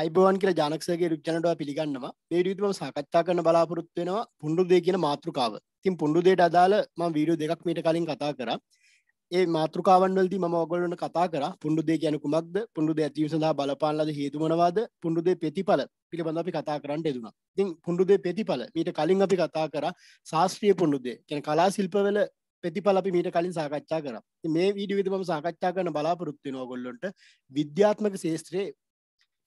අයිබෝන් කියල ජනක්සගේ රුක්්චනටව පිළිගන්නවා පේඩියුතුම සකච්ඡා කරන බලාපොරොත්තු වෙනවා පුණ්ඩුදේ කියන මාතෘකාව තින් පුණ්ඩුදේට අදාළ මම වීඩියෝ දෙකක් මීට කලින් කතා කරා ඒ මාතෘකාවන් වලදී මම ඔයගොල්ලන්ට කතා කරා පුණ්ඩුදේ කියන්නේ කුමක්ද පුණ්ඩුදේ ඇතිවීම සඳහා බලපාන ලද හේතු මොනවාද පුණ්ඩුදේ ප්‍රතිඵල පිළිබඳව අපි කතා කරන්න යෙදුණා. ඉතින් පුණ්ඩුදේ ප්‍රතිඵල මීට කලින් අපි කතා කරා ශාස්ත්‍රීය පුණ්ඩුදේ කියන්නේ කලා ශිල්පවල ප්‍රතිඵල අපි මීට කලින් සාකච්ඡා කරා. ඉතින් මේ වීඩියෝ විදිහට මම සාකච්ඡා කරන බලාපොරොත්තු වෙනවා ඔයගොල්ලන්ට විද්‍යාත්මක ශාස්ත්‍රයේ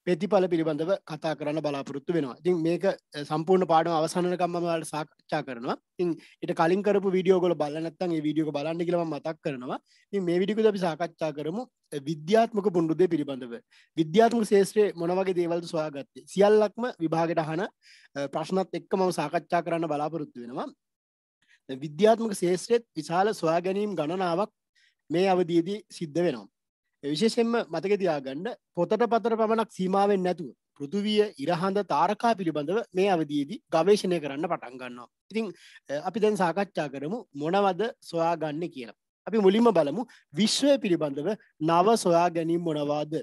ප්‍රතිඵල පිළිබඳව කතා කරන්න බලාපොරොත්තු වෙනවා ඉතින් මේක සම්පූර්ණ පාඩම අවසානකම්මවලට සාකච්ඡා කරනවා ඉතින් ඊට කලින් කරපු වීඩියෝ ගොල්ලෝ බලලා නැත්නම් මේ වීඩියෝ එක බලන්න කියලා මම මතක් කරනවා ඉතින් මේ වීඩියෝ අපි සාකච්ඡා කරමු විද්‍යාත්මක පුණ්ඩුදේ පිළිබඳව විද්‍යාත්මක ශේෂ්ත්‍රයේ මොන වගේ දේවල්ද සොයාගත්තේ සියල්ලක්ම විභාගයට අහන ප්‍රශ්නත් එක්ක මම සාකච්ඡා කරන්න බලාපොරොත්තු වෙනවා විද්‍යාත්මක ශේෂ්ත්‍රයේ විශාල සොයා ගැනීම් ගණනාවක් මේ අවධියේදී සිද්ධ වෙනවා විශේෂෙන්ම මතක තියාගන්න පොතට පතර පමණක් සීමාවෙන් නැතුව පෘතුවිය ඉරහඳ තාරකා පිළිබඳව මේ අවදයේදී ගවේශණය කරන්න පටන් ගන්නවා. ඉතිං අපි දැන් සාකච්ඡා කරමු මොනවද සොයාගන්න කියලා. අපි මුලින්ම බලමු විශ්වය පිළිබඳව නව සොයා ගැනීම් මොනවාද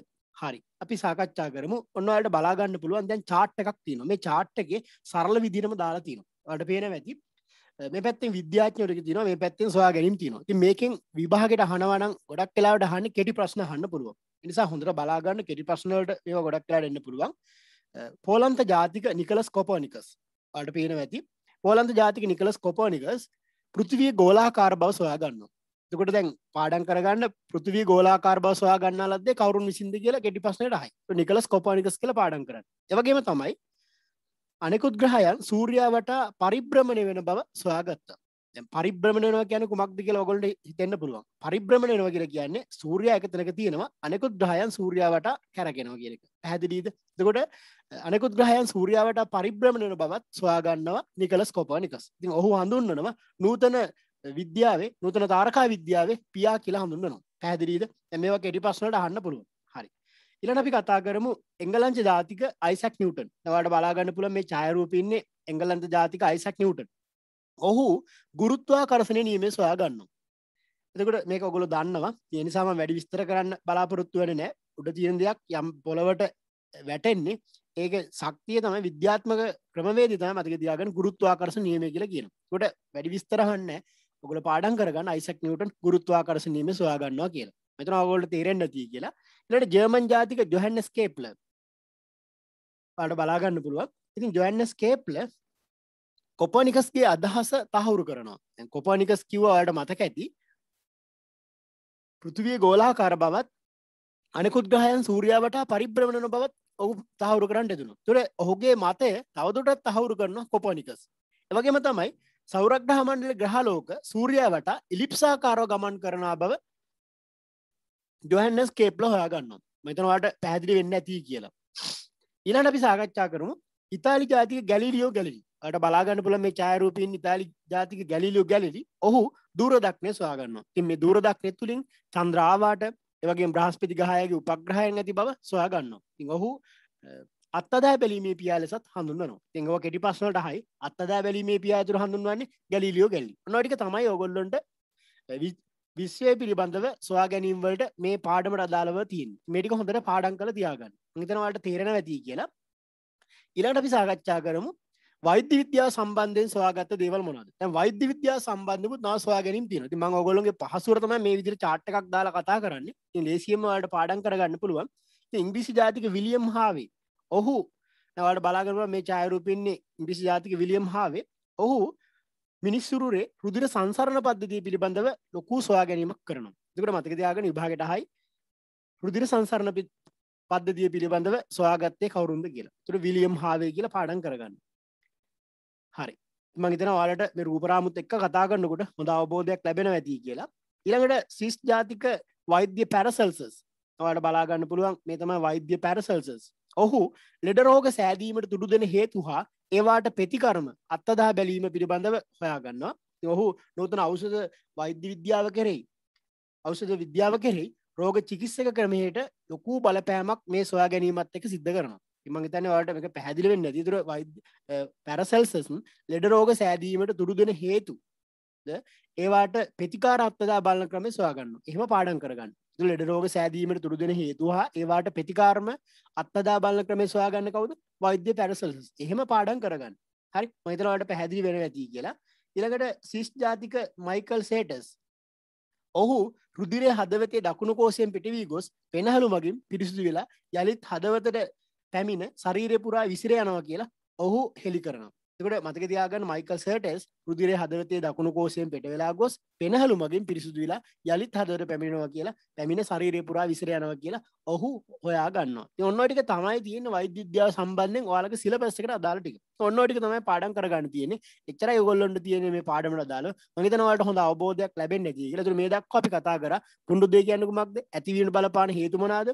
හරි අපි සාකච්ඡා කරමු ඔන්න අයට බලාගන්න පුළුවන් දැන් චාට් එකක් තියෙන මේ චාට් එකේ සරල විදිරම දාලා තියෙනවා. අඩ පේන ඇති මේ පැත්තෙන් විද්‍යාඥයෝට තින මේ පැත්තෙන් සොයා ගැනීම තින ති මේකෙන් විභාගට හනවනම් ගොඩක් කලාවට හන්න කෙටි ප්‍රශ්න හන්න පුළුව නිසා හොඳට බලාගන්න කෙටි ප්‍රශ්නලට ඒ ගොඩක් කලාට එන්න පුළුවන් පෝලන්ත ජාතික නිකලස් කොපෝනිකස් අට පේන ඇති පෝලන්ත ජාතික නිකලස් කොපෝනිකස් පෘතිවිය ගෝලාකාර බව සොයා ගන්න කොට දැන් පාඩන් කරගන්න පෘතිවී ගෝලාකාර බව සොයා ගන්න ලද්දේ කවරුන් විසින්ද කියලා කෙටි ප්‍රශ්නයට හයි නිකලස් කොපෝනිකස් කියලා පාඩන් කරන්න ඒවගේම තමයි අනෙකුත් ග්‍රහයන් සූර්යා වටා පරිබ්‍රමණය වෙන බව සොයාගත්තා පරිබ්‍රමණ වෙනවා කියන කුමක්ද කියලා ඔයගොල්ලෝ හිතෙන්න පුළුවන්. පරිබ්‍රමණ වෙනවා කියලා කියන්නේ සූර්යයා එක තැනක තියෙනවා අනෙකුත් ග්‍රහයන් සූර්යයා වටා කැරකෙනවා කියන එක. පැහැදිලිද? එතකොට අනෙකුත් ග්‍රහයන් සූර්යයා වටා පරිබ්‍රමණ වෙන බවත් සොයා ගන්නවා නිකලස් කොපර්නිකස්. ඉතින් ඔහු හඳුන්වනවා නූතන විද්‍යාවේ නූතන තාරකා විද්‍යාවේ පියා කියලා හඳුන්වනවා. පැහැදිලිද? දැන් මේවා කෙටි ප්‍රශ්න වලට අහන්න පුළුවන්. ඉලට අපි කතා කරමු එංගලංච ජාතික අයිසක් නිියටන් නවට බලාගන්න පුළ මේ චායරූපඉන්නේ එංගලන්ත ජාතික අයිසක් නිියටන් ඔහු ගුරුත්වා කරසනය නීමේ සොයා ගන්න එතකට මේක ඔගොල දන්නවා තියනිසාම වැඩි විස්තර කරන්න බලාපොරොත්තු වෙන නෑ උඩ තියෙන දෙයක් යම් පොළවට වැටෙන්නේ ඒක සක්තිය තම විද්‍යාත්මක ක්‍රමවේද තම මතක දයාගන්න ගුරුත්වාකරස නියම කියලා කියන කොට වැඩි විස්තරහන්න ඔගොල පාඩන් කරගන්න අයිසක් නිියටන් ගුරුත්වාකරස නීම සොයාගන්නවා කියලා මෙතන ඔගොල්ලෝ තේරෙන්නේ නැති කියලා. ඊළඟට ජර්මන් ජාතික ජොහන්ස් කේප්ලර්. ඔයාලට බලා ගන්න පුළුවන්. ඉතින් ජොහන්ස් කේප්ලර් කොපර්නිකස්ගේ අදහස තහවුරු කරනවා. දැන් කොපර්නිකස් කිව්වා ඔයාලට මතක ඇති. පෘථිවිය ගෝලාකාර බවත් අනෙකුත් ග්‍රහයන් සූර්යා වටා පරිබ්‍රමණන බවත් ඔහු තහවුරු කරන්න දෙදුණු. ඒතර ඔහුගේ මතය තවදුරටත් තහවුරු කරනවා කොපර්නිකස්. ඒ වගේම තමයි සෞරග්‍රහ මණ්ඩල ග්‍රහලෝක සූර්යා වටා ඉලිප්සාකාරව ගමන් කරන බව ජොහන්නස් කේප්ල හොයාගන්නොත් මෙතනවාට පැහදිලි වෙන්න ඇති කියලා ඉලාට අපි සාකච්ඡා කරමු ඉතාලි ජාතික ගැලිලියෝ ගැලි අට බලාගන්න පුළ මේ චායරූපයෙන් ඉතාලි ජාතික ගැලිලියෝ ගැලි ඔහු දූරදක්නය සොයාගන්න තින් මේ දූරදක්නය තුළින් චන්ද්‍රාවාට එවගේ බ්‍රහස්පති ගහයගේ උපග්‍රහයෙන් ඇති බව සොයාගන්න තින් ඔහු අත්තදෑ බැලීමේ පියා ලෙසත් හඳුන්වන තිංව කෙටි පස්සනට හයි අත්තදෑ බැලීමේ පියා තුර හඳුන්වන්නේ ගැලිලියෝ ගැලි නොටික තමයි ඔගොල්ලොන්ට විශ්වය පිළිබඳව සොයා ගැනීම්වලට මේ පාඩමට අදාළව තියන් මෙටික හොඳට පාඩන් කළ තියාගන්න නිතනවාට තේරෙන ඇති කියලා ඉලාට අපි සාකච්ඡා කරමු වෛද්‍ය විද්‍යා සම්බන්ධයෙන් සොයාගත්ත දේවල් මොනවද වෛද්‍ය විද්‍යා සම්බන්ධකුත් නා සොයා ගැනීම තියෙනවා. ඉතින් මම ඔයගොල්ලෝගේ පහසුවට තමයි මේ විදිහට chart එකක් දාලා කතා කරන්නේ. ඉතින් ලේසියෙන්ම ඔයාලට පාඩම් කරගන්න පුළුවන්. ඉතින් ඉංග්‍රීසි ජාතික විලියම් හාවේ ඔහු ඔයාලට බලාගෙන බලන්න මේ ඡායාරූපින්නේ ඉංග්‍රීසි ජාතික විලියම් හාවේ ඔහු මිනිස්සුරේ රුදුර සංසරණ පද්ධතිය පිළිබඳව ලොකු සොයා ගැනීමක් කරනවා. දෙකට මතක තියාගෙන විභාගයට හයි රුදුර සංසරණ පද්ධතිය පිළිබඳව සොයාගත්තේ කවුරුන්ද කියලා. ඒතර විලියම් හාවේ කියලා පාඩම් කරගන්න. හරි. මම හිතනවා ඔයාලට මේ රූපරාමුත් එක්ක කතා කරනකොට හොඳ අවබෝධයක් ලැබෙනවා ඇති කියලා. ඊළඟට සිස් ජාතික වෛද්‍ය පැරසල්සස් ඔයාලට බලා ගන්න පුළුවන් මේ තමයි වෛද්‍ය පැරසල්සස්. ඔහු ලෙඩරෝග සෑදීමට තුඩු දෙන හේතු හා ඒවාට ප්‍රතිකරම අත්තදා බැලීම පිළිබඳව හොයාගන්නවා ඔහු නූතන අවසද වෛද්‍ය විද්‍යාව කෙරෙයි අවසද විද්‍යාව කෙරෙයි රෝග චිකිස්සක ක්‍රමයට ලොකු බලපෑමක් මේ සොයා ගැනීමත් එක සිද්ධ කරනවා ඉමගේ තන වට එක පැදිලිවෙන්න තිතුර පැරසල්සසන් ලෙඩ රෝග සෑදීමට තුඩු දෙන හේතු ඒවාට ප්‍රතිකාර අත්තදා බලන ක්‍රමේ සොයාගන්න එහෙම පාඩන් කරගන්න ලෙඩ රෝග සෑදීමට තුරු දෙෙන හේතු හා ඒවාට ප්‍රතිකාරම අත්තදා බලන්න ක්‍රමේ සොයාගන්න කවුද වෛද්‍ය පැරසල් එහෙම පාඩන් කරගන්න හරි මතනවාට පැහැදිලි වෙන ඇති කියලා ඉළඟට සිස් ජාතික මයිකල් සේටස් ඔහු රුදිරය හදවතේ දකුණු කෝසයෙන් පිටිවී ගොස් පෙනහළු මගින් පිරිසිදු වෙලා යළිත් හදවතට පැමිණ ශරීරය පුරා විසිර යනවා කියලා ඔහු හෙළි කරනවා එකට මතක තියාගන්න මයිකල් සටස් රුදිරේ හදවතේ දකුණු කෝසයෙන් පෙට වෙලා ගොස් පෙනහළු මගින් පිරිසුදු වෙලා යළිත් හදවත පැමිණෙනවා කියලා පැමිණ ශරීරය පුරා විසිර යනවා කියලා ඔහු හොයා ගන්නවා. ඉතින් ඔන්න ඔය ටික තමයි තියෙන්නේ වෛද්‍ය විද්‍යාව සම්බන්ධයෙන් ඔයාලගේ සිලබස් එකට අදාළ ටික. ඔන්න ඔය ටික තමයි පාඩම් කරගන්න තියෙන්නේ. එච්චරයි ඔයගොල්ලන්ට තියෙන්නේ මේ පාඩමට අදාළව. මම හිතනවා ඔයාලට හොඳ අවබෝධයක් ලැබෙන්නේ නැති කියලා. ඒතර මේ දක්වා අපි කතා කරා පුණ්ඩුද්දේ කියන්නේ කුමක්ද? ඇතිවීම බලපාන හේතු මොනවාද?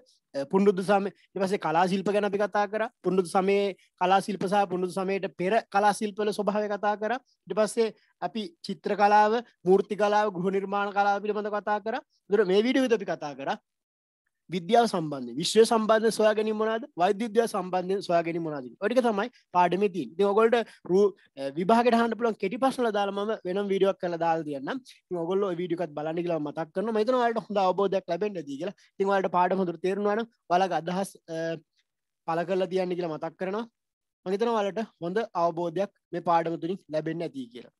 පුණ්ඩුද්ද සමය ඊට පස්සේ කලා ශිල්ප ගැන අපි කතා කරා. පුණ්ඩුද්ද සමයේ කලා ශිල්ප සහ පුණ්ඩුද්ද සමයේට පෙර කලා ශිල්පවල ස්වභාවය කතා කරා. ඊට පස්සේ පස්සේ අපි චිත්‍ර කලාව මූර්ති කලාව ගෘහ නිර්මාණ කලාව පිළිබඳ කතා කර දුර මේ විඩියෝ අපි කතා කර විද්‍යාව සම්බන්ධ විශ්ව සම්බන්ධ සොයා ගැනීම මොනවාද වෛද්‍යද්‍යාව සම්බන්ධයෙන් සොයා ගැනීම මොනවාද ඔටික තමයි පාඩමේ තියෙන්නේ. ඉතින් ඔයගොල්ලන්ට විභාගයට අහන්න පුළුවන් කෙටි ප්‍රශ්න වල දාලා මම වෙනම වීඩියෝවක් කරලා දාලා තියන්නම්. ඉතින් ඔයගොල්ලෝ ওই වීඩියෝ එකත් බලන්න කියලා මම මතක් කරනවා. මම හිතනවා ඔයාලට හොඳ අවබෝධයක් ලැබෙන්න ඇති කියලා. ඉතින් ඔයාලට පාඩම හොඳට තේරුණා නම් ඔයාලගේ අදහස් පළ කරලා තියන්න කියලා මතක් කරනවා. මගේතන වලට හොඳ අවබෝධයක් මේ පාඩමතුරින් ලැබෙන් ඇති කියලා